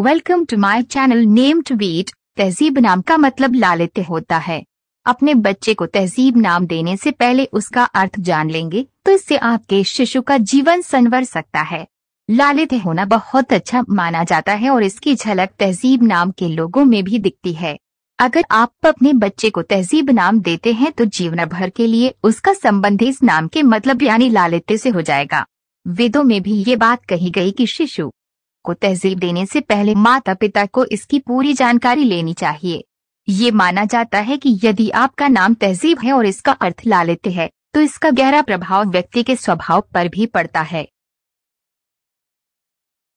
welcome to my channel name to beat तहजीब नाम का मतलब लालित्य होता है अपने बच्चे को तहजीब नाम देने से पहले उसका अर्थ जान लेंगे तो इससे आपके शिशु का जीवन संवर सकता है लालित्य होना बहुत अच्छा माना जाता है और इसकी झलक तहजीब नाम के लोगों में भी दिखती है अगर आप अपने बच्चे को तहजीब नाम देते हैं तो जीवन भर के लिए उसका संबंध इस नाम के मतलब यानी लालित्य से हो जाएगा वेदों में भी ये बात कही गई कि शिशु को तहजीब देने से पहले माता पिता को इसकी पूरी जानकारी लेनी चाहिए ये माना जाता है कि यदि आपका नाम तहजीब है और इसका अर्थ लालित्य है तो इसका गहरा प्रभाव व्यक्ति के स्वभाव पर भी पड़ता है